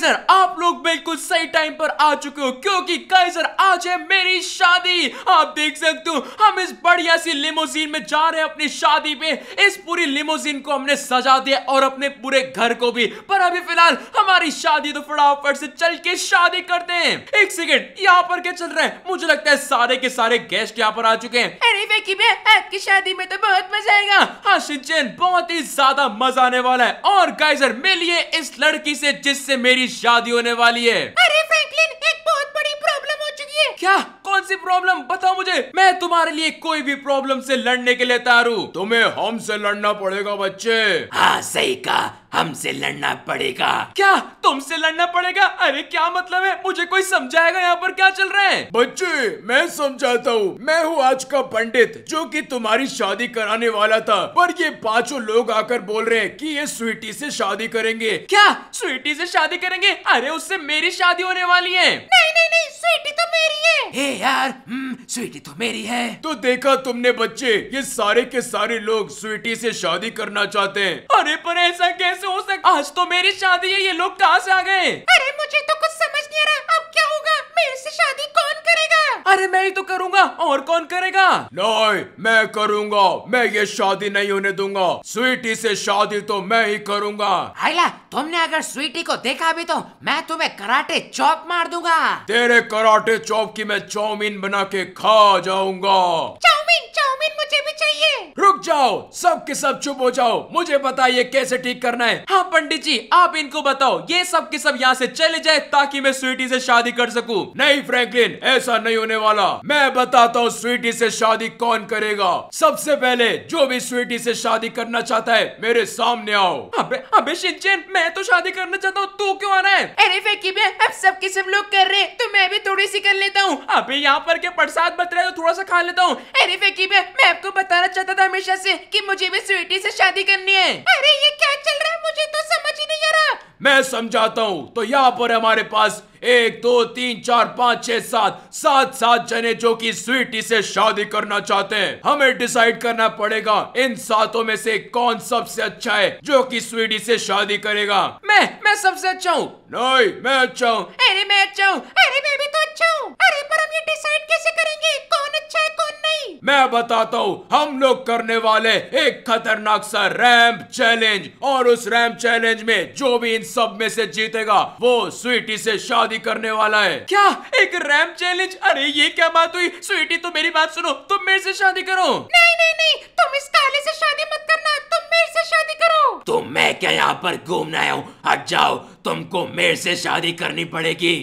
I. Oh, बिल्कुल सही time पर आ चुके हो क्योंकि कैसर आज है मेरी शादी आप देख सकते हो हम इस बढ़िया सी लिमोजीन में जा रहे हैं अपनी शादी पे इस पूरी लिमोजीन को हमने सजा दिया और अपने पूरे घर को भी पर अभी फिलहाल हमारी शादी तो फटाफट से चल के शादी करते हैं एक सेकेंड यहाँ पर क्या चल रहा है मुझे लगता है सारे के सारे गेस्ट यहाँ पर आ चुके हैं अरे आपकी शादी में तो बहुत मजा आएगा हाँ सिंचन बहुत ही ज्यादा मजा आने वाला है और गाइजर मिलिए इस लड़की से जिससे मेरी शादी होने वाली है क्या कौन सी प्रॉब्लम बताओ मुझे मैं तुम्हारे लिए कोई भी प्रॉब्लम से लड़ने के लिए तैयार हूँ तुम्हें हमसे लड़ना पड़ेगा बच्चे हाँ सही कहा हमसे लड़ना पड़ेगा क्या तुमसे लड़ना पड़ेगा अरे क्या मतलब है मुझे कोई समझाएगा यहाँ पर क्या चल रहा है बच्चे मैं समझाता हूँ मैं हूँ आज का पंडित जो कि तुम्हारी शादी कराने वाला था पर ये पांचों लोग आकर बोल रहे हैं कि ये स्वीटी से शादी करेंगे क्या स्वीटी से शादी करेंगे अरे उससे मेरी शादी होने वाली है नहीं नहीं नहीं स्वीटी तो मेरी है हे यार हम्म, स्वीटी तो मेरी है तो देखा तुमने बच्चे ये सारे के सारे लोग स्वीटी से शादी करना चाहते हैं अरे पर ऐसा कैसे कैसे हो सकता आज तो मेरी शादी है ये लोग कहाँ से आ गए अरे मुझे तो कुछ समझ नहीं आ रहा अब क्या होगा मेरे से शादी कौन करेगा अरे मैं ही तो करूँगा और कौन करेगा नहीं मैं करूँगा मैं ये शादी नहीं होने दूंगा स्वीटी से शादी तो मैं ही करूँगा आइला तुमने अगर स्वीटी को देखा भी तो मैं तुम्हें कराटे चौप मार दूंगा तेरे कराटे चौप की मैं चाउमीन बना के खा जाऊंगा चाउमीन चाउमीन मुझे भी चाहिए रुक जाओ सब के सब चुप हो जाओ मुझे ये कैसे ठीक करना है हाँ पंडित जी आप इनको बताओ ये सब के सब यहाँ से चले जाए ताकि मैं स्वीटी से शादी कर सकूं नहीं फ्रैंकलिन ऐसा नहीं होने वाला मैं बताता हूँ स्वीटी से शादी कौन करेगा सबसे पहले जो भी स्वीटी से शादी करना चाहता है मेरे सामने आओ अबे अबे मैं तो शादी करना चाहता हूँ तू क्यों आना है अरे फैकी अब सब के सब लोग कर रहे तो मैं भी थोड़ी सी कर लेता हूँ अभी यहाँ पर के प्रसाद बत रहे तो थोड़ा सा खा लेता हूँ अरे फकीबा मैं आपको बताना चाहता था हमेशा से कि मुझे भी स्वीटी से शादी करनी है अरे ये क्या चल रहा है मुझे तो समझ ही नहीं आ रहा मैं समझाता हूँ तो यहाँ पर हमारे पास एक दो तीन चार पाँच छह सात सात सात जने जो कि स्वीटी से शादी करना चाहते हैं हमें डिसाइड करना पड़ेगा इन सातों में से कौन सबसे अच्छा है जो कि स्वीटी से शादी करेगा मैं मैं सबसे अच्छा हूँ नहीं मैं अच्छा हूँ अरे मैं अच्छा हूँ अरे मैं भी तो अच्छा हूँ मैं बताता हूँ हम लोग करने वाले एक खतरनाक सा रैंप चैलेंज और उस रैंप चैलेंज में जो भी इन सब में से जीतेगा वो स्वीटी से शादी करने वाला है क्या एक रैंप चैलेंज अरे ये क्या बात हुई स्वीटी तुम मेरी बात सुनो तुम मेरे से शादी करो नहीं नहीं नहीं तुम इस काले से शादी मत करना तुम मेरे से शादी करो तो मैं क्या यहाँ पर घूमना आया हूँ हट जाओ तुमको मेरे से शादी करनी पड़ेगी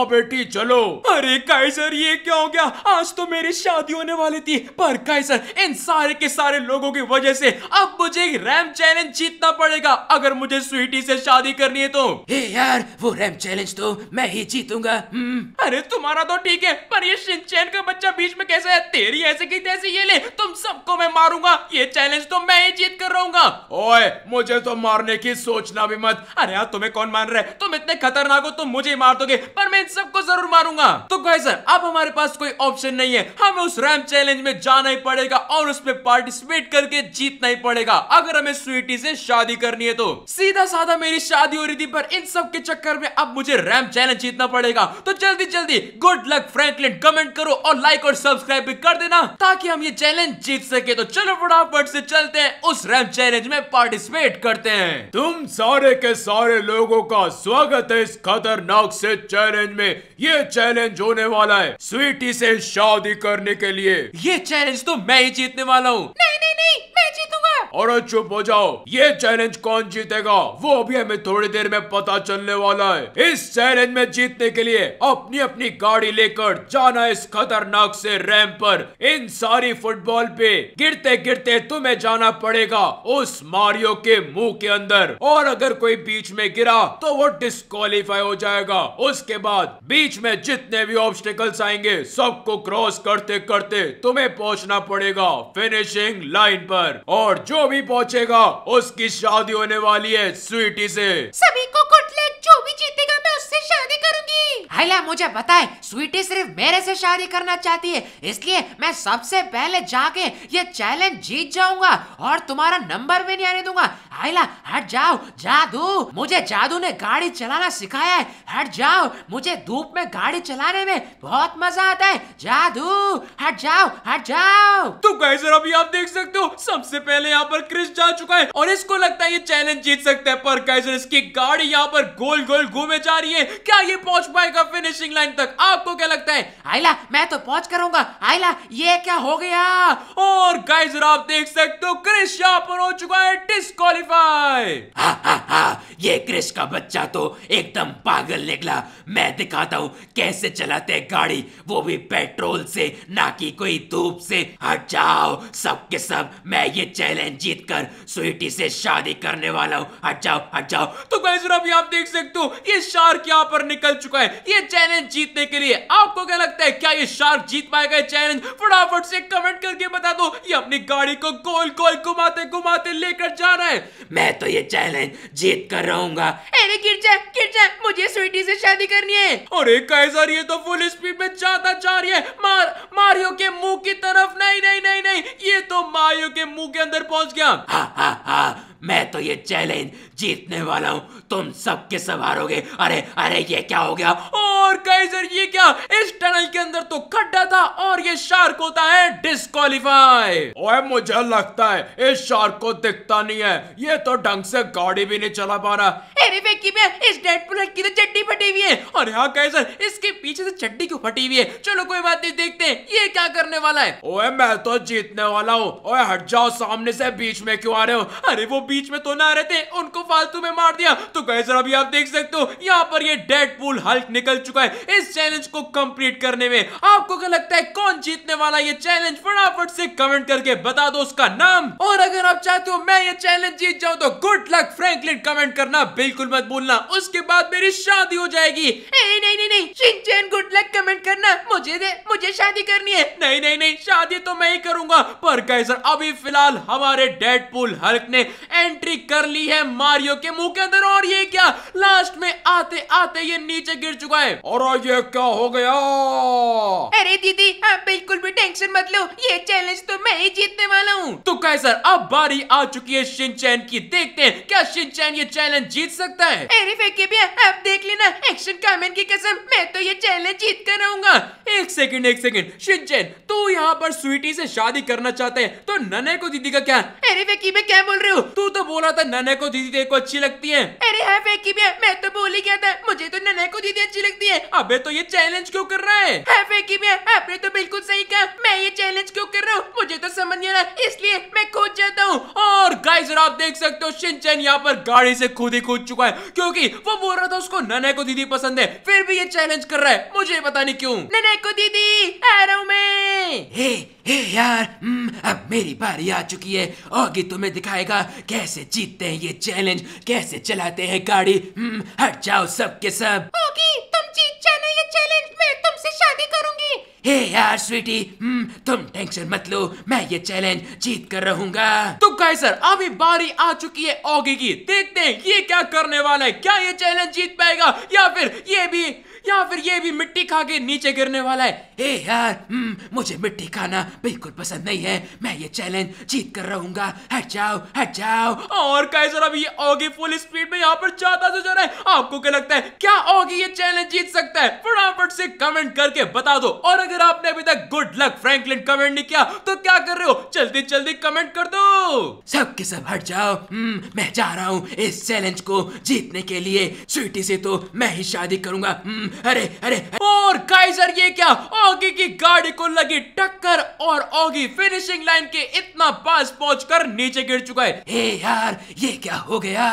हाँ बेटी चलो अरे काइजर ये क्या हो गया आज तो मेरी शादी होने वाली थी पर काइजर इन सारे के सारे लोगों की वजह से अब मुझे रैम चैलेंज जीतना पड़ेगा अगर मुझे स्वीटी से शादी करनी है तो हे यार वो रैम चैलेंज तो मैं ही जीतूंगा हम्म। अरे तुम्हारा तो ठीक है पर ये शिनचैन का बच्चा बीच में कैसे है तेरी ऐसे की तैसी ये ले तुम सबको मैं मारूंगा ये चैलेंज तो मैं ही जीत कर रहूंगा ओए मुझे तो मारने की सोचना भी मत अरे यार तुम्हें कौन मान रहा है तुम इतने खतरनाक हो तुम मुझे ही मार दोगे पर मैं सबको जरूर मारूंगा तो गाइस अब हमारे पास कोई ऑप्शन नहीं है हमें उस रैम चैलेंज में जाना ही पड़ेगा और उसमें पार्टिसिपेट करके जीतना ही पड़ेगा अगर हमें स्वीटी से शादी करनी है तो सीधा साधा मेरी शादी हो रही थी पर इन सब के चक्कर में अब मुझे रैम चैलेंज जीतना पड़ेगा तो जल्दी जल्दी गुड लक फ्रैंकलिन कमेंट करो और लाइक और सब्सक्राइब भी कर देना ताकि हम ये चैलेंज जीत सके तो चलो फटाफट से चलते हैं उस रैम चैलेंज में पार्टिसिपेट करते हैं तुम सारे के सारे लोगों का स्वागत है इस खतरनाक से चैलेंज में ये चैलेंज होने वाला है स्वीटी से शादी करने के लिए ये चैलेंज तो मैं ही जीतने वाला हूँ नहीं नहीं नहीं मैं जीतूंगा और चुप हो जाओ ये चैलेंज कौन जीतेगा वो अभी हमें थोड़ी देर में पता चलने वाला है इस चैलेंज में जीतने के लिए अपनी अपनी गाड़ी लेकर जाना इस खतरनाक से रैम पर इन सारी फुटबॉल पे गिरते गिरते तुम्हें जाना पड़ेगा उस मारियो के मुंह के अंदर और अगर कोई बीच में गिरा तो वो डिस्कालीफाई हो जाएगा उसके बाद बाद बीच में जितने भी ऑब्स्टिकल्स आएंगे सबको क्रॉस करते करते तुम्हें पहुंचना पड़ेगा फिनिशिंग लाइन पर और जो भी पहुंचेगा उसकी शादी होने वाली है स्वीटी से सभी को गुड जो भी जीतेगा उससे शादी करूंगी हाइला मुझे बताए स्वीटी सिर्फ मेरे से शादी करना चाहती है इसलिए मैं सबसे पहले जाके ये चैलेंज जीत जाऊंगा और तुम्हारा नंबर भी नहीं आने दूंगा हाइला हट जाओ जादू मुझे जादू ने गाड़ी चलाना सिखाया है हट जाओ मुझे धूप में गाड़ी चलाने में बहुत मजा आता है जादू हट जाओ हट जाओ तो गाइस अभी आप देख सकते हो सबसे पहले यहाँ पर क्रिस जा चुका है और इसको लगता है ये चैलेंज जीत सकता है पर गाइस इसकी गाड़ी यहाँ पर गोल गोल घूमे जा रही है है क्या ये पहुंच पाएगा फिनिशिंग लाइन तक आपको क्या लगता है आइला मैं तो पहुंच करूंगा आइला ये क्या हो गया और गाइस आप देख सकते हो क्रिश यहाँ पर हो चुका है डिस्कालीफाई हाँ, हाँ, हाँ, ये क्रिस का बच्चा तो एकदम पागल निकला मैं दिखाता हूँ कैसे चलाते हैं गाड़ी वो भी पेट्रोल से ना कि कोई धूप से हट जाओ सब के सब मैं ये चैलेंज जीत कर स्वीटी से शादी करने वाला हूँ हट जाओ हट जाओ तो गाइस आप देख सकते हो ये शार्क यहाँ पर निकल चुका है ये चैलेंज जीतने के लिए आपको क्या लगता है क्या ये शार्क जीत पाएगा चैलेंज फटाफट से कमेंट करके बता दो ये अपनी गाड़ी को गोल गोल घुमाते घुमाते लेकर जा रहा है मैं तो ये चैलेंज जीत कर रहूंगा अरे गिर जा मुझे स्वीटी से शादी करनी है अरे कैसा ये तो फुल स्पीड में जाता जा रही है मार मारियो के मुंह की तरफ नहीं नहीं नहीं नहीं ये तो मारियो के मुंह के अंदर पहुंच गया हा हा हा मैं तो ये चैलेंज जीतने वाला हूँ तुम सबके सब हारोगे अरे अरे ये क्या हो गया और कैसर ये क्या इस टनल के अंदर तो खड्डा था और ये शार्क होता है डिस्कालीफाई ओए मुझे लगता है इस शार्क को दिखता नहीं है ये तो ढंग से गाड़ी भी नहीं चला पा रहा अरे वेकी में इस की तो चट्टी फटी हुई है और यहाँ कैसर इसके पीछे से चट्टी क्यों फटी हुई है चलो कोई बात नहीं देखते ये क्या करने वाला है ओए मैं तो जीतने वाला हूँ ओए हट जाओ सामने से बीच में क्यों आ रहे हो अरे वो बीच में तो ना रहते उनको फालतू में मार दिया तो गए सर अभी आप देख सकते हो यहाँ पर ये डेड पुल हल्क निकल चुका है इस चैलेंज को कंप्लीट करने में आपको क्या लगता है कौन जीतने वाला ये चैलेंज फटाफट से कमेंट करके बता दो उसका नाम और अगर आप चाहते हो मैं ये चैलेंज जीत जाऊँ तो गुड लक फ्रेंकलिन कमेंट करना बिल्कुल मत भूलना उसके बाद मेरी शादी हो जाएगी ए, नहीं नहीं नहीं शिनचैन गुड लक कमेंट करना मुझे दे मुझे शादी करनी है नहीं नहीं नहीं शादी तो मैं ही करूंगा पर कैसर अभी फिलहाल हमारे डेड पुल हल्क ने एंट्री कर ली है मारियो के मुंह के अंदर और ये क्या लास्ट में आते आते ये नीचे गिर चुका है और ये क्या हो गया अरे दीदी आप बिल्कुल भी टेंशन मत लो ये चैलेंज तो मैं ही जीतने वाला हूँ तो कैसर अब बारी आ चुकी है शिनचैन की देखते हैं क्या शिनचैन ये चैलेंज जीत सकता है अरे फेंके भैया आप देख लेना एक्शन कामेन की कसम मैं तो ये चैलेंज जीत कर रहूंगा एक सेकेंड एक सेकेंड शिनचैन तू यहाँ पर स्वीटी से शादी करना चाहते हैं तो नने को दीदी का क्या अरे फेकी मैं क्या बोल रही हूँ तू तो बोला था नन्हे को दीदी देखो अच्छी लगती है अरे हाँ फेकी भैया मैं तो बोल ही गया था मुझे तो नन्हे को दीदी अच्छी लगती है अबे तो ये चैलेंज क्यों कर रहा है हाँ फेकी भैया आपने तो बिल्कुल सही कहा मैं ये चैलेंज क्यों कर रहा हूँ मुझे तो समझ नहीं आ इसलिए मैं कूद जाता हूँ और गाइस आप देख सकते हो शिनचैन यहाँ पर गाड़ी से खुद ही कूद चुका है क्यूँकी वो बोल रहा था उसको नन्हे को दीदी पसंद है फिर भी ये चैलेंज कर रहा है मुझे पता नहीं क्यूँ नन्हे को दीदी आ रहा हूँ मैं हे हे यार हम्म, अब मेरी बारी आ चुकी है और तुम्हें तो दिखाएगा क्या कैसे जीतते हैं ये चैलेंज कैसे चलाते हैं गाड़ी हम्म, हट जाओ सब के सब ओगी, तुम जीत जाना ये चैलेंज मैं तुमसे शादी करूंगी हे यार स्वीटी हम्म, तुम टेंशन मत लो मैं ये चैलेंज जीत कर रहूंगा तो गाय सर अभी बारी आ चुकी है ओगी की देखते हैं ये क्या करने वाला है क्या ये चैलेंज जीत पाएगा या फिर ये भी या फिर ये भी मिट्टी खा के नीचे गिरने वाला है ए यार हम्म, मुझे मिट्टी खाना बिल्कुल पसंद नहीं है मैं ये चैलेंज जीत कर रहूंगा हट जाओ हट जाओ और कैसे अब ये ओगी फुल स्पीड में यहाँ पर चाहता से जो रहा है आपको क्या लगता है क्या ओगी ये चैलेंज जीत सकता है फटाफट से कमेंट करके बता दो और अगर आपने अभी तक गुड लक फ्रैंकलिन कमेंट नहीं किया तो क्या कर रहे हो जल्दी जल्दी कमेंट कर दो सब के सब हट जाओ हम्म, मैं जा रहा हूँ इस चैलेंज को जीतने के लिए स्वीटी से तो मैं ही शादी करूंगा हम्म, अरे अरे और गाइस ये क्या ऑगी की गाड़ी को लगी टक्कर और ऑगी फिनिशिंग लाइन के इतना पास पहुंच कर नीचे गिर चुका है हे यार ये क्या हो गया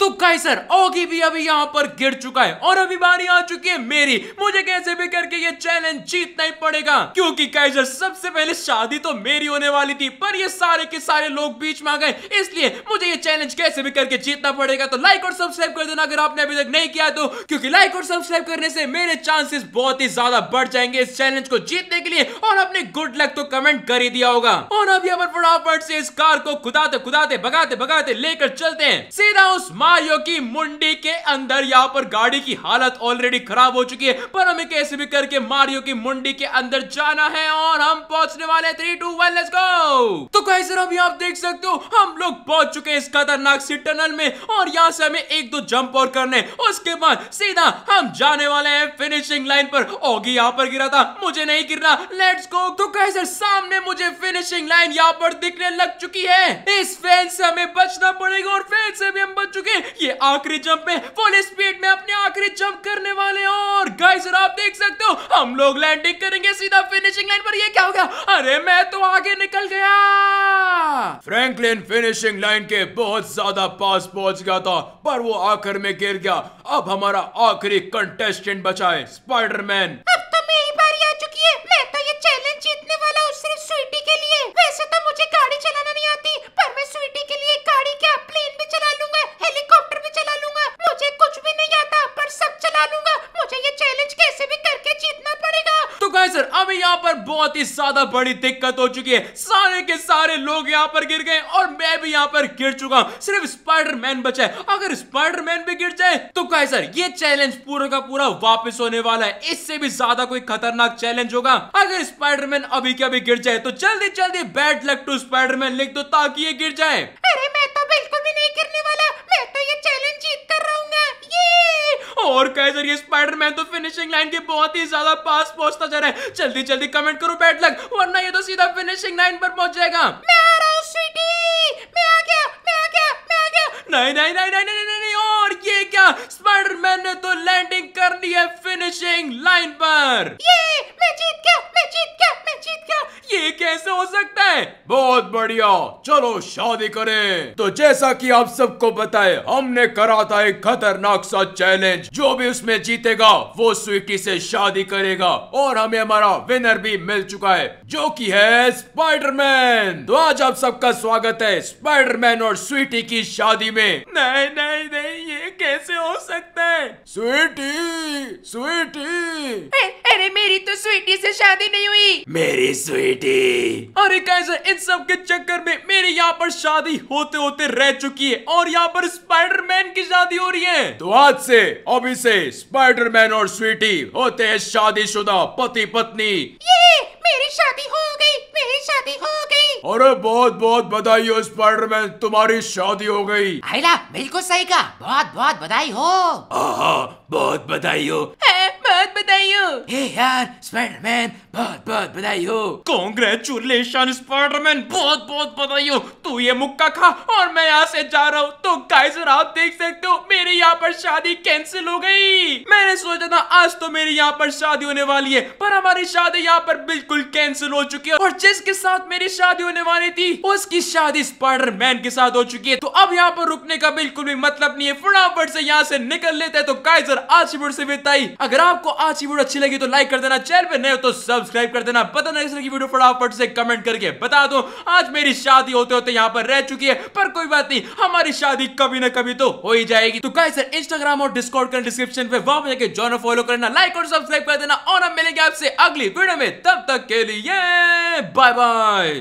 तो गाइस सर ऑगी भी अभी यहाँ पर गिर चुका है और अभी बारी आ चुकी है मेरी मुझे कैसे भी करके ये चैलेंज जीतना ही पड़ेगा क्योंकि काइजर सबसे पहले शादी तो मेरी होने वाली थी पर ये सारे के सारे लोग बीच में आ गए इसलिए मुझे ये चैलेंज कैसे भी करके जीतना पड़ेगा तो लाइक और सब्सक्राइब कर देना अगर आपने अभी तक नहीं किया तो क्योंकि लाइक और सब्सक्राइब करने से मेरे चांसेस बहुत ही ज्यादा बढ़ जाएंगे इस चैलेंज को जीतने के लिए और अपने गुड लक तो कमेंट कर ही दिया होगा और अभी यहाँ फटाफट से इस कार को खुदाते खुदाते भगाते भगाते लेकर चलते हैं सीधा उस मारियो की मुंडी के अंदर यहाँ पर गाड़ी की हालत ऑलरेडी खराब हो चुकी है पर हमें कैसे भी करके मारियो की मुंडी के अंदर जाना है और हम पहुंचने वाले three two one let's go तो कैसे अभी आप देख सकते हो हम लोग पहुंच चुके हैं इस खतरनाक सी टनल में और यहाँ से हमें एक दो जंप और करने उसके बाद सीधा हम जाने वाले हैं फिनिशिंग लाइन पर ओगी यहाँ पर गिरा था मुझे नहीं गिरना लेट्स गो तो कैसे सामने मुझे फिनिशिंग लाइन यहाँ पर दिखने लग चुकी है इस फैन से हमें बचना पड़ेगा और फैन से भी हम बच चुके हैं ये आखिरी जंप में फुल स्पीड में अपने आखिरी जंप करने वाले और गाइस आप देख सकते हो हम लोग लैंडिंग करेंगे सीधा फिनिशिंग लाइन पर ये क्या हो गया अरे मैं तो आगे निकल गया फ्रैंकलिन फिनिशिंग लाइन के बहुत ज्यादा पास पहुंच गया था पर वो आखिर में गिर गया अब हमारा आखिरी कंटेस्टेंट बचा है स्पाइडरमैन गाइस सर अभी यहाँ पर बहुत ही ज्यादा बड़ी दिक्कत हो चुकी है सारे के सारे लोग यहाँ पर गिर गए और मैं भी यहाँ पर गिर चुका हूँ सिर्फ स्पाइडरमैन बचा है अगर स्पाइडरमैन भी गिर जाए तो गाइस सर ये चैलेंज पूरा का पूरा वापस होने वाला है इससे भी ज्यादा कोई खतरनाक चैलेंज होगा अगर स्पाइडरमैन अभी के अभी गिर जाए तो जल्दी जल्दी बैड लक टू स्पाइडरमैन लिख दो ताकि ये गिर जाए अरे मैं तो बिल्कुल भी नहीं गिरने वाला मैं तो ये चैलेंज जीत कर रहूंगा ये और कहे जरिए स्पाइडरमैन तो फिनिशिंग लाइन के बहुत ही ज्यादा पास पहुंचता जा रहा है जल्दी जल्दी कमेंट करो बैट लग वरना ये तो सीधा फिनिशिंग लाइन पर पहुंच जाएगा नहीं नहीं नहीं नहीं नहीं नहीं, नहीं और ये क्या स्पाइडरमैन ने तो लैंडिंग कर ली है फिनिशिंग लाइन पर ये कैसे हो सकता है बहुत बढ़िया चलो शादी करें तो जैसा कि आप सबको बताए हमने करा था एक खतरनाक सा चैलेंज जो भी उसमें जीतेगा वो स्वीटी से शादी करेगा और हमें हमारा विनर भी मिल चुका है जो कि है स्पाइडरमैन तो आज आप सबका स्वागत है स्पाइडरमैन और स्वीटी की शादी में नहीं नहीं नहीं ये कैसे हो सकता है स्वीटी स्वीटी अरे मेरी तो स्वीटी से शादी नहीं हुई मेरी स्वीटी अरे कैसे इन सब के चक्कर में मेरे यहाँ पर शादी होते होते रह चुकी है और यहाँ पर स्पाइडरमैन की शादी हो रही है तो आज से अभी से स्पाइडरमैन और स्वीटी होते हैं शादीशुदा पति पत्नी ये मेरी शादी हो गई मेरी शादी हो गई अरे बहुत बहुत बधाई हो स्पाइडरमैन तुम्हारी शादी हो गई आइला बिल्कुल सही कहा बहुत बहुत बधाई हो बहुत बधाई हो यार स्पाइडरमैन बहुत बहुत बधाई हो कॉन्ग्रेचुलेशन स्पाइडरमैन बहुत बहुत बधाई हो तू ये मुक्का खा और मैं यहाँ से जा रहा हूँ तो गाइजर आप देख सकते हो मेरी यहाँ पर शादी कैंसिल हो गई मैंने सोचा था आज तो मेरी यहाँ पर शादी होने वाली है पर हमारी शादी यहाँ पर बिल्कुल कैंसिल हो चुकी है और जिसके साथ मेरी शादी होने वाली थी उसकी शादी स्पाइडरमैन के साथ हो चुकी है तो अब यहाँ पर रुकने का बिल्कुल भी मतलब नहीं है फटाफट से यहाँ से निकल लेते हैं तो गाइजर आज की से बिताई अगर आपको आज की अच्छी अच्छी लगी तो लाइक कर देना चैनल पे नए हो तो सब्सक्राइब कर देना पता नहीं लगी वीडियो फटाफट से कमेंट करके बता दो आज मेरी शादी होते होते यहाँ पर रह चुकी है पर कोई बात नहीं हमारी शादी कभी ना कभी तो हो ही जाएगी तो कैसे इंस्टाग्राम और डिस्कॉर्ड कर डिस्क्रिप्शन पे वहां जाके जॉन फॉलो करना लाइक और सब्सक्राइब कर देना और हम मिलेंगे आपसे अगली वीडियो में तब तक के लिए बाय बाय